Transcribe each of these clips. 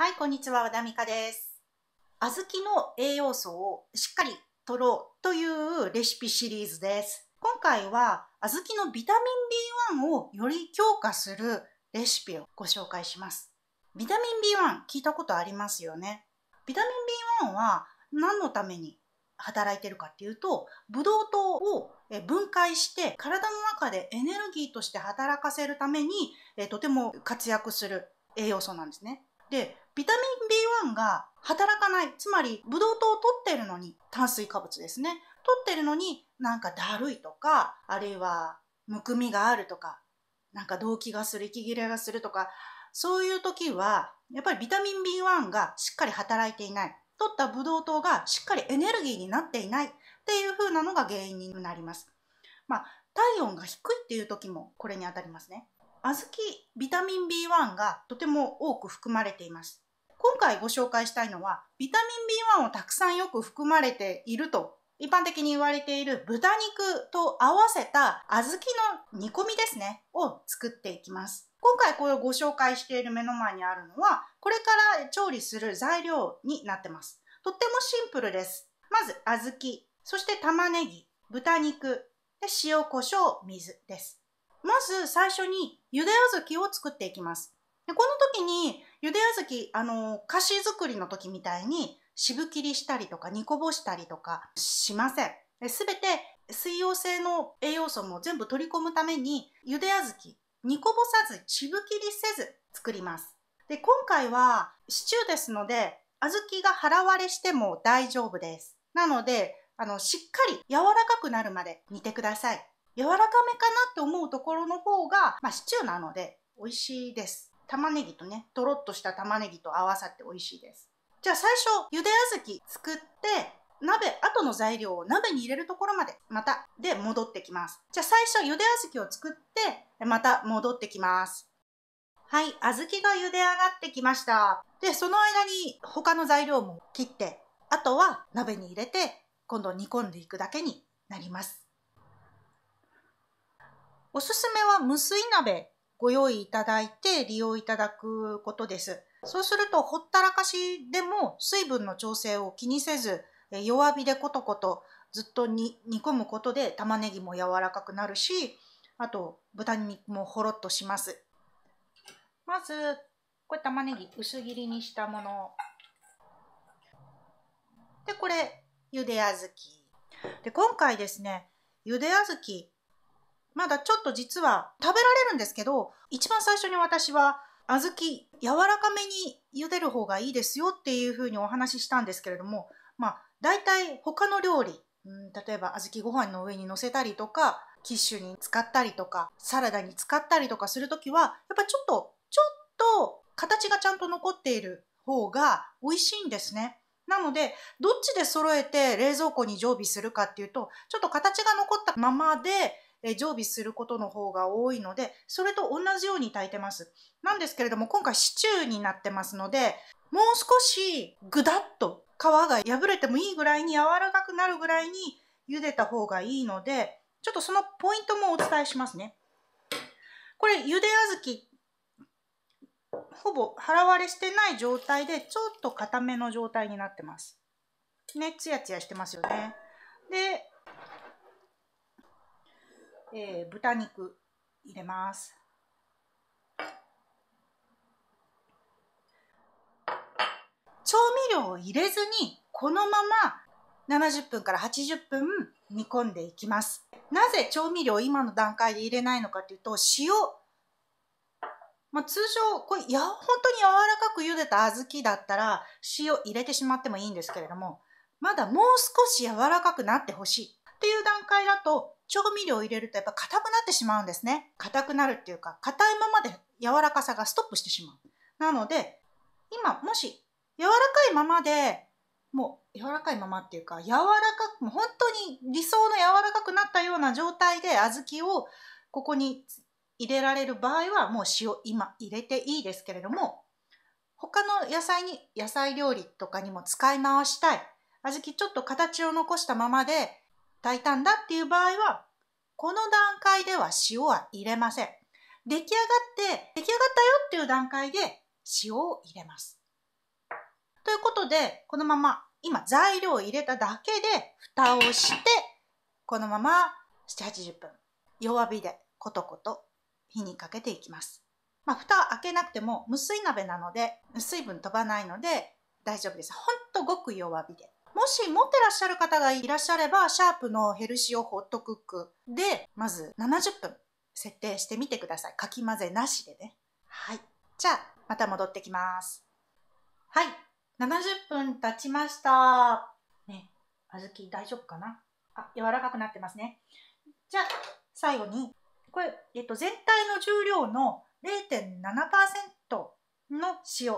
はい、こんにちは、和田美香です。小豆の栄養素をしっかり取ろうというレシピシリーズです。今回は、小豆のビタミン B1 をより強化するレシピをご紹介します。ビタミン B1 聞いたことありますよね。ビタミン B1 は何のために働いてるかっていうと、ブドウ糖を分解して体の中でエネルギーとして働かせるためにとても活躍する栄養素なんですね。でビタミン B1 が働かない。つまり、ブドウ糖を取ってるのに、炭水化物ですね。取ってるのになんかだるいとか、あるいはむくみがあるとか、なんか動悸がする、息切れがするとか、そういう時は、やっぱりビタミン B1 がしっかり働いていない。取ったブドウ糖がしっかりエネルギーになっていないっていう風なのが原因になります。まあ、体温が低いっていう時もこれにあたりますね。小豆ビタミン B1 がとても多く含まれています。今回ご紹介したいのは、ビタミン B1 をたくさんよく含まれていると一般的に言われている豚肉と合わせた小豆の煮込みですね、を作っていきます。今回これをご紹介している目の前にあるのは、これから調理する材料になってます。とってもシンプルです。まず小豆、そして玉ねぎ、豚肉、で塩、胡椒、水です。まず最初にゆで小豆を作っていきます。でこの時にゆで小豆、あの、菓子作りの時みたいに渋切りしたりとか煮こぼしたりとかしません。すべて水溶性の栄養素も全部取り込むためにゆで小豆、煮こぼさず渋切りせず作ります。で、今回はシチューですので小豆が腹割れしても大丈夫です。なので、あの、しっかり柔らかくなるまで煮てください。柔らかめかなって思うところの方が、まあ、シチューなので美味しいです。玉ねぎとね、とろっとした玉ねぎと合わさって美味しいです。じゃあ最初、茹で小豆作って、鍋、後の材料を鍋に入れるところまで、また、で戻ってきます。じゃあ最初、茹で小豆を作って、また戻ってきます。はい、小豆が茹で上がってきました。で、その間に他の材料も切って、あとは鍋に入れて、今度煮込んでいくだけになります。おすすめは無水鍋ご用意いただいて利用いただくことです。そうするとほったらかしでも水分の調整を気にせず弱火でコトコトずっと煮込むことで玉ねぎも柔らかくなるしあと豚肉もほろっとします。まずこれ玉ねぎ薄切りにしたものでこれゆで小豆で今回ですねゆで小豆まだちょっと実は食べられるんですけど、一番最初に私は小豆柔らかめに茹でる方がいいですよっていうふうにお話ししたんですけれども、まあ大体他の料理、うん、例えば小豆ご飯の上に乗せたりとか、キッシュに使ったりとか、サラダに使ったりとかするときは、やっぱちょっと、ちょっと形がちゃんと残っている方が美味しいんですね。なので、どっちで揃えて冷蔵庫に常備するかっていうと、ちょっと形が残ったままでえ常備することの方が多いのでそれと同じように炊いてますなんですけれども今回シチューになってますのでもう少しぐだっと皮が破れてもいいぐらいに柔らかくなるぐらいに茹でた方がいいのでちょっとそのポイントもお伝えしますねこれ茹で小豆ほぼ腹割れしてない状態でちょっと固めの状態になってますね、ツヤツヤしてますよね。で、えー、豚肉入れます。調味料を入れずにこのまま70分から80分煮込んでいきます。なぜ調味料を今の段階で入れないのかというと塩まあ、通常これや本当に柔らかく茹でた小豆だったら塩入れてしまってもいいんですけれどもまだもう少し柔らかくなってほしいっていう段階だと調味料を入れるとやっぱ硬くなってしまうんですね硬くなるっていうか硬いままで柔らかさがストップしてしまうなので今もし柔らかいままでもう柔らかいままっていうか柔らかく本当に理想の柔らかくなったような状態で小豆をここに入れられる場合はもう塩今入れていいですけれども他の野菜に野菜料理とかにも使い回したい小豆ちょっと形を残したままで炊いたんだっていう場合は、この段階では塩は入れません。出来上がって、出来上がったよっていう段階で塩を入れます。ということで、このまま今材料を入れただけで蓋をして、このまま7、80分弱火でコトコト火にかけていきます。まあ、蓋開けなくても無水鍋なので水分飛ばないので大丈夫です。ほんとごく弱火で。もし持ってらっしゃる方がいらっしゃれば、シャープのヘルシオホットクックで、まず70分設定してみてください。かき混ぜなしでね。はい。じゃあ、また戻ってきます。はい。70分経ちました。ね、あずき大丈夫かなあ、柔らかくなってますね。じゃあ、最後に、これ、えっと、全体の重量の0.7%の塩。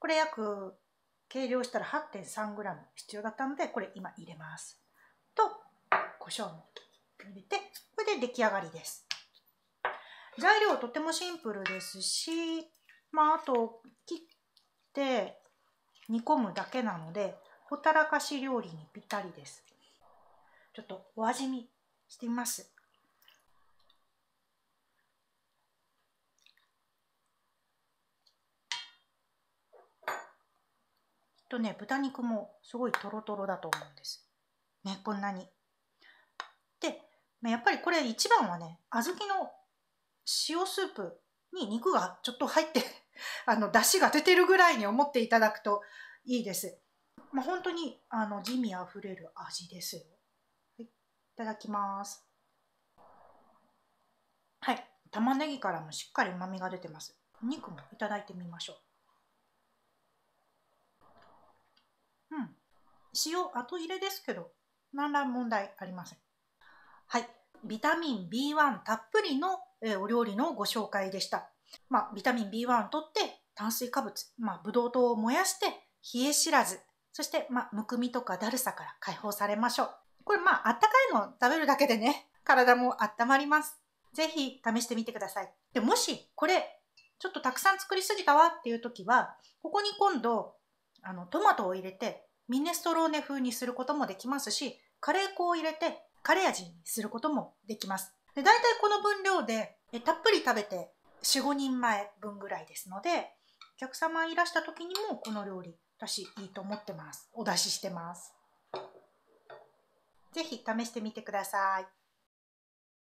これ約計量したら 8.3g 必要だったのでこれ今入れますと胡椒も入れてこれで出来上がりです材料とてもシンプルですしまああと切って煮込むだけなのでほったらかし料理にぴったりですちょっとお味見してみますとね豚肉もすごいトロトロだと思うんです。ねこんなに。でやっぱりこれ一番はね小豆の塩スープに肉がちょっと入って あの出汁が出てるぐらいに思っていただくといいです。まあ、本当にあの地味あふれる味ですよ。はい、いただきます。はい、玉ねぎからもしっかり旨みが出てます。肉もいただいてみましょう。塩後入れですけど何ら問題ありませんはいビタミン B1 たっぷりの、えお料理のご紹介でした、まあ、ビタミン B1 をとって炭水化物、まあ、ブドウ糖を燃やして冷え知らずそして、まあ、むくみとかだるさから解放されましょうこれまああったかいのを食べるだけでね体も温まります是非試してみてくださいでもしこれちょっとたくさん作りすぎたわっていう時はここに今度あのトマトを入れてミネストローネ風にすることもできますしカレー粉を入れてカレー味にすることもできますで大体この分量でえたっぷり食べて45人前分ぐらいですのでお客様いらした時にもこの料理私いいと思ってますお出ししてます是非試してみてください